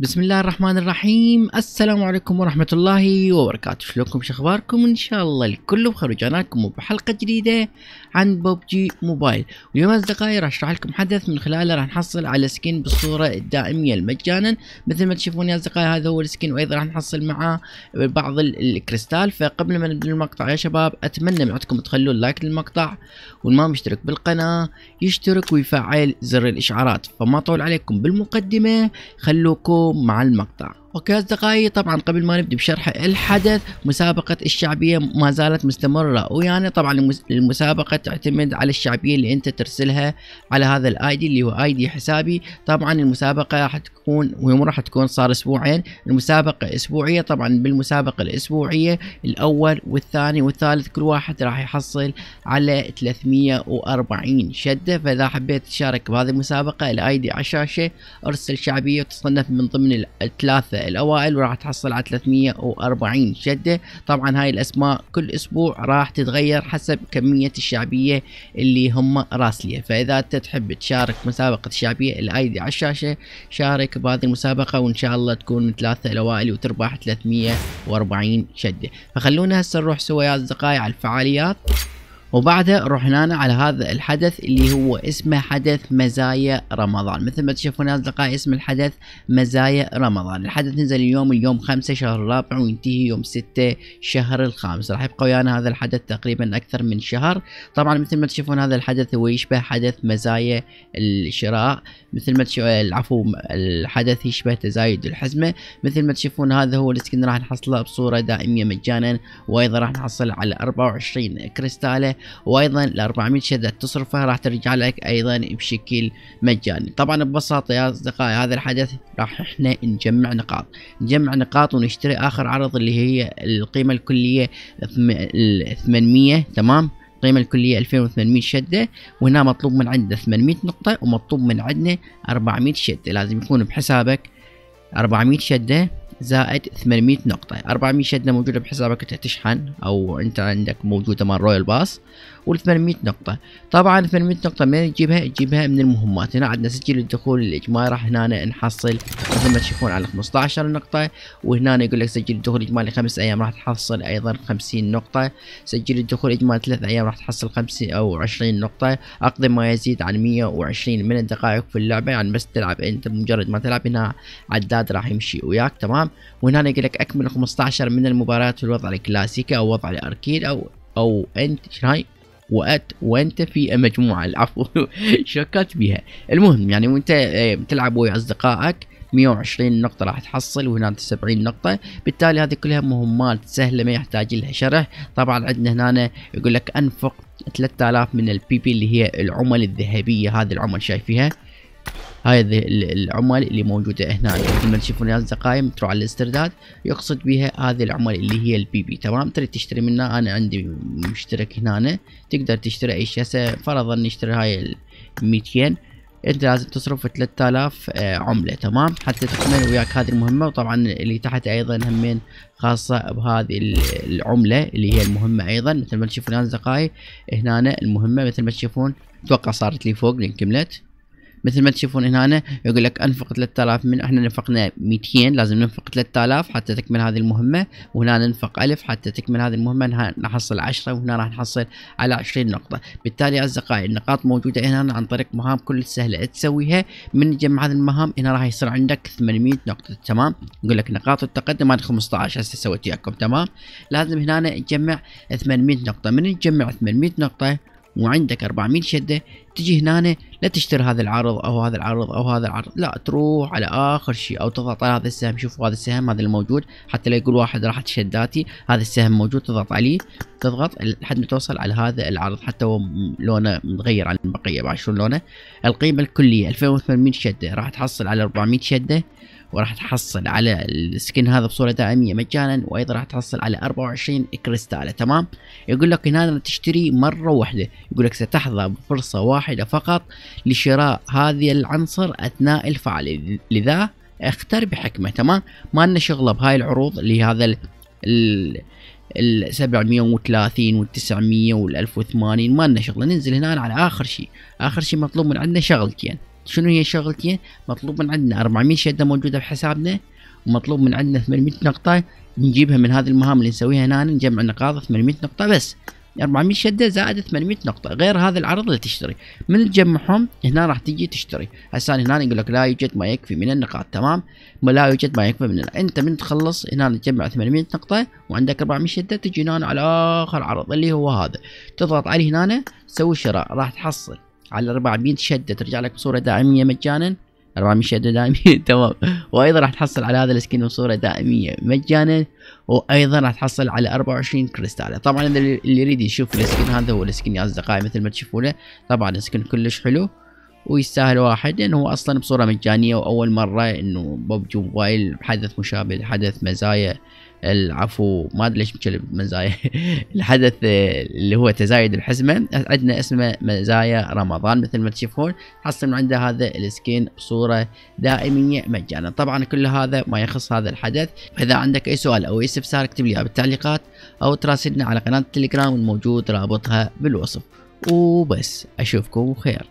بسم الله الرحمن الرحيم السلام عليكم ورحمة الله وبركاته شلونكم شخباركم ان شاء الله الكل بخير وجاناكم بحلقة جديدة عن ببجي موبايل اليوم اصدقائي راح اشرح لكم حدث من خلاله راح نحصل على سكين بالصورة الدائمية مجانا مثل ما تشوفون يا اصدقائي هذا هو السكين وايضا راح نحصل معاه بعض الكريستال فقبل ما نبدأ المقطع يا شباب اتمنى من عندكم تخلون لايك للمقطع والما مشترك بالقناة يشترك ويفعل زر الاشعارات فما طول عليكم بالمقدمة خلوكم مع المقطع اوكي اصدقائي طبعا قبل ما نبدا بشرح الحدث مسابقة الشعبية ما زالت مستمرة ويعني طبعا المسابقة تعتمد على الشعبية اللي انت ترسلها على هذا الاي دي اللي هو اي دي حسابي طبعا المسابقة راح تكون ويوم راح تكون صار اسبوعين المسابقة اسبوعية طبعا بالمسابقة الاسبوعية الاول والثاني والثالث كل واحد راح يحصل على 340 شدة فاذا حبيت تشارك بهذه المسابقة الايدي على الشاشة ارسل شعبية وتصنف من ضمن الثلاثة الاوائل وراح تحصل على 340 شده طبعا هاي الاسماء كل اسبوع راح تتغير حسب كميه الشعبيه اللي هم راسليه فاذا انت تحب تشارك مسابقه الشعبيه الايدي على الشاشه شارك بهذه المسابقه وان شاء الله تكون من ثلاثه الاوائل وتربح 340 شده فخلونا هسه نروح سوا يا اصدقائي على الفعاليات وبعدها رحنا على هذا الحدث اللي هو اسمه حدث مزايا رمضان مثل ما تشوفون اصدقائي اسم الحدث مزايا رمضان الحدث نزل اليوم اليوم 5 شهر الرابع وينتهي يوم 6 شهر الخامس راح يبقى ويانا هذا الحدث تقريبا اكثر من شهر طبعا مثل ما تشوفون هذا الحدث هو يشبه حدث مزايا الشراء مثل ما تشوفون العفو الحدث يشبه تزايد الحزمه مثل ما تشوفون هذا هو السكن راح نحصله بصوره دائميه مجانا وايضا راح نحصل على 24 كريستاله وايضا ال 400 شهاده تصرفها راح ترجع لك ايضا بشكل مجاني طبعا ببساطه يا اصدقائي هذا الحدث راح احنا نجمع نقاط نجمع نقاط ونشتري اخر عرض اللي هي القيمه الكليه 800 تمام القيمة الكلية 2800 شدة وهنا مطلوب من عندنا 800 نقطة ومطلوب من عندنا 400 شدة لازم يكون بحسابك 400 شدة زائد 800 نقطة 400 شدة موجودة بحسابك انت تشحن او انت عندك موجودة مال رويال باس وال 800 نقطة طبعا 800 نقطة من تجيبها تجيبها من المهمات هنا عندنا سجل الدخول الإجمالي راح هنا نحصل مثل ما تشوفون على 15 نقطة وهنا يقول لك سجل الدخول الإجمالي خمس أيام راح تحصل أيضا 50 نقطة سجل الدخول الإجمالي ثلاث أيام راح تحصل 50 أو 20 نقطة أقضي ما يزيد عن 120 من الدقائق في اللعبة يعني بس تلعب أنت مجرد ما تلعب هنا عداد راح يمشي وياك تمام وهنا يقول لك أكمل 15 من المباريات في الوضع الكلاسيكي أو وضع الأركيد أو أو أنت شنو هاي وات وانت في مجموعه العفو شكرت بها المهم يعني وانت آه، تلعب ويا اصدقائك 120 نقطة راح تحصل وهنا 70 نقطة بالتالي هذه كلها مهمات سهلة ما يحتاج لها شرح طبعا عندنا هنا يقول لك انفق 3000 من البي بي اللي هي العمل الذهبية هذه العمل شايفيها هذه العمل اللي موجوده هنا مثل ما تشوفون يا الزقايم تروح على الاسترداد يقصد بها هذه العمل اللي هي البي بي تمام تريد تشتري منها انا عندي مشترك هنا أنا. تقدر تشتري اي شيء هسه فرضا نشتري هاي ال 200 انت لازم تصرف 3000 آه، عمله تمام حتى تكمل وياك هذه المهمه وطبعا اللي تحت ايضا همين خاصه بهذه العمله اللي هي المهمه ايضا مثل ما تشوفون اصدقائي هنا المهمه مثل ما تشوفون اتوقع صارت لي فوق لان كملت مثل ما تشوفون هنا يقول لك انفق 3000 من احنا نفقنا 200 لازم ننفق 3000 حتى تكمل هذه المهمة وهنا ننفق 1000 حتى تكمل هذه المهمة نحصل 10 وهنا راح نحصل على 20 نقطة بالتالي يا أصدقائي النقاط موجودة هنا عن طريق مهام كل سهلة تسويها من تجمع هذه المهام هنا راح يصير عندك 800 نقطة تمام يقول لك نقاط التقدم هذه 15 هسه سويت وياكم تمام لازم هنا تجمع 800 نقطة من تجمع 800 نقطة وعندك 400 شده تجي هنا لا تشتري هذا العرض او هذا العرض او هذا العرض لا تروح على اخر شيء او تضغط على هذا السهم شوفوا هذا السهم هذا الموجود حتى لا يقول واحد راحت شداتي هذا السهم موجود تضغط عليه تضغط لحد ما توصل على هذا العرض حتى هو لونه متغير عن البقيه بعد شلون لونه القيمه الكليه 2800 شده راح تحصل على 400 شده وراح تحصل على السكن هذا بصورة دائمية مجانا وايضا راح تحصل على 24 كريستالة تمام يقول لك هنا إن تشتري مرة واحدة يقول لك ستحظى بفرصة واحدة فقط لشراء هذه العنصر أثناء الفعل لذا اختر بحكمة تمام ما لنا شغلة بهاي العروض لهذا ال ال 730 وال 900 وال 1080 ما لنا شغله ننزل هنا على اخر شيء اخر شيء مطلوب من عندنا شغلتين شنو هي شغلتي مطلوب من عندنا 400 شده موجوده بحسابنا ومطلوب من عندنا 800 نقطه نجيبها من هذه المهام اللي نسويها هنا نجمع نقاط 800 نقطه بس 400 شده زائد 800 نقطه غير هذا العرض اللي تشتري من تجمعهم هنا راح تجي تشتري هسه هنا يقول لك لا يوجد ما يكفي من النقاط تمام لا يوجد ما يكفي من النقاط. انت من تخلص هنا تجمع 800 نقطه وعندك 400 شده تجي هنا على اخر عرض اللي هو هذا تضغط عليه هنا تسوي شراء راح تحصل على 400 شده ترجع لك بصوره دائميه مجانا 400 شده دائميه تمام وايضا راح تحصل على هذا السكين بصوره دائميه مجانا وايضا راح تحصل على 24 كريستاله طبعا اللي يريد يشوف السكين هذا هو السكين يا اصدقائي مثل ما تشوفونه طبعا سكين كلش حلو ويستاهل واحد لانه هو اصلا بصوره مجانيه واول مره انه ببجي موبايل حدث مشابه حدث مزايا العفو ما ادري ليش مشلب مزايا الحدث آه، اللي هو تزايد الحزمه عندنا اسمه مزايا رمضان مثل ما تشوفون من عنده هذا السكين بصوره دائميه مجانا طبعا كل هذا ما يخص هذا الحدث فاذا عندك اي سؤال او اي استفسار اكتب لي بالتعليقات او تراسلنا على قناه التليجرام الموجود رابطها بالوصف وبس اشوفكم خير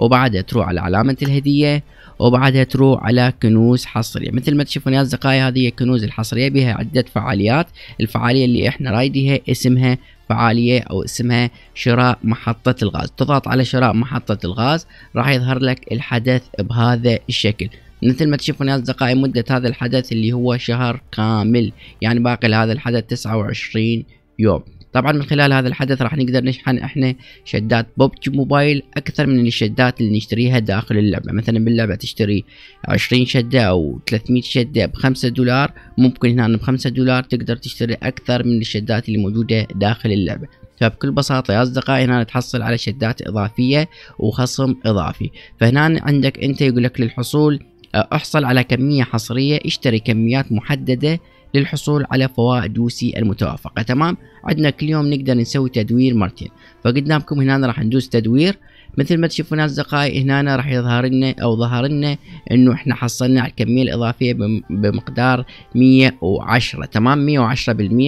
وبعدها تروح على علامة الهدية وبعدها تروح على كنوز حصرية مثل ما تشوفون يا أصدقائي هذه كنوز الحصرية بها عدة فعاليات الفعالية اللي احنا رايديها اسمها فعالية أو اسمها شراء محطة الغاز تضغط على شراء محطة الغاز راح يظهر لك الحدث بهذا الشكل مثل ما تشوفون يا أصدقائي مدة هذا الحدث اللي هو شهر كامل يعني باقي لهذا الحدث 29 يوم طبعا من خلال هذا الحدث راح نقدر نشحن احنا شدات بوبج موبايل اكثر من الشدات اللي نشتريها داخل اللعبة مثلا باللعبة تشتري 20 شدة او 300 شدة بخمسة دولار ممكن هنا بخمسة دولار تقدر تشتري اكثر من الشدات اللي موجودة داخل اللعبة فبكل بساطة يا أصدقائي هنا تحصل على شدات إضافية وخصم إضافي فهنا عندك أنت يقول لك للحصول احصل على كمية حصرية اشتري كميات محددة للحصول على فوائد وسي المتوافقة تمام عندنا كل يوم نقدر نسوي تدوير مرتين فقدامكم هنا راح ندوس تدوير مثل ما تشوفون اصدقائي هنا راح يظهر لنا او ظهر لنا انه احنا حصلنا على الكميه الاضافيه بمقدار 110 تمام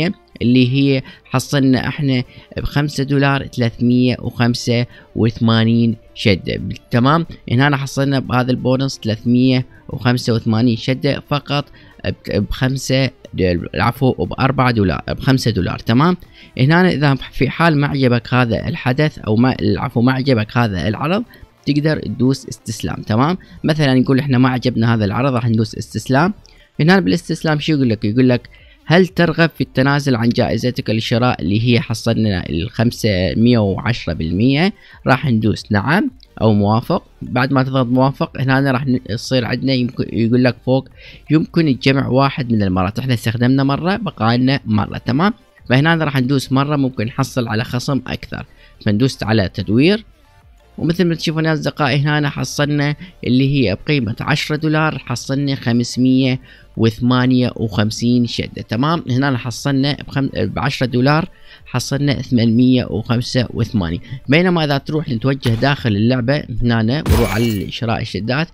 110% اللي هي حصلنا احنا بخمسة دولار ثلاثمية وخمسة وثمانين شدة تمام هنا حصلنا بهذا البونص ثلاثمية وخمسة وثمانين شدة فقط بخمسة العفو بأربعة دولار بخمسة دولار تمام هنا إذا في حال ما عجبك هذا الحدث أو ما العفو ما عجبك هذا العرض تقدر تدوس استسلام تمام مثلا يقول احنا ما عجبنا هذا العرض راح ندوس استسلام هنا بالاستسلام شو يقول لك يقول لك هل ترغب في التنازل عن جائزتك للشراء اللي هي حصلنا ال 510% راح ندوس نعم او موافق بعد ما تضغط موافق هنا راح يصير عندنا يمكن يقول لك فوق يمكن الجمع واحد من المرات احنا استخدمنا مره بقى لنا مره تمام فهنا راح ندوس مره ممكن نحصل على خصم اكثر فندوس على تدوير ومثل ما تشوفون اصدقائي هنا حصلنا اللي هي بقيمة 10 دولار حصلنا 558 شدة تمام هنا حصلنا ب 10 دولار حصلنا 885 بينما اذا تروح نتوجه داخل اللعبة هنا وروح على شراء الشدات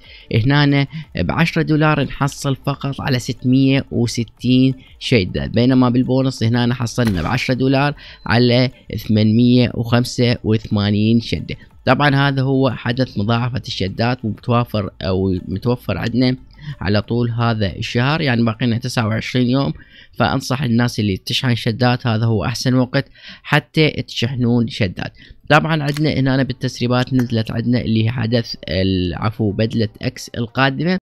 هنا ب 10 دولار نحصل فقط على 660 شدة بينما بالبونص هنا حصلنا ب 10 دولار على 885 شدة طبعا هذا هو حدث مضاعفة الشدات ومتوفر أو متوفر عندنا على طول هذا الشهر يعني باقي باقينا 29 يوم فأنصح الناس اللي تشحن شدات هذا هو أحسن وقت حتى تشحنون شدات طبعا عندنا هنا بالتسريبات نزلت عندنا اللي حدث العفو بدلة اكس القادمة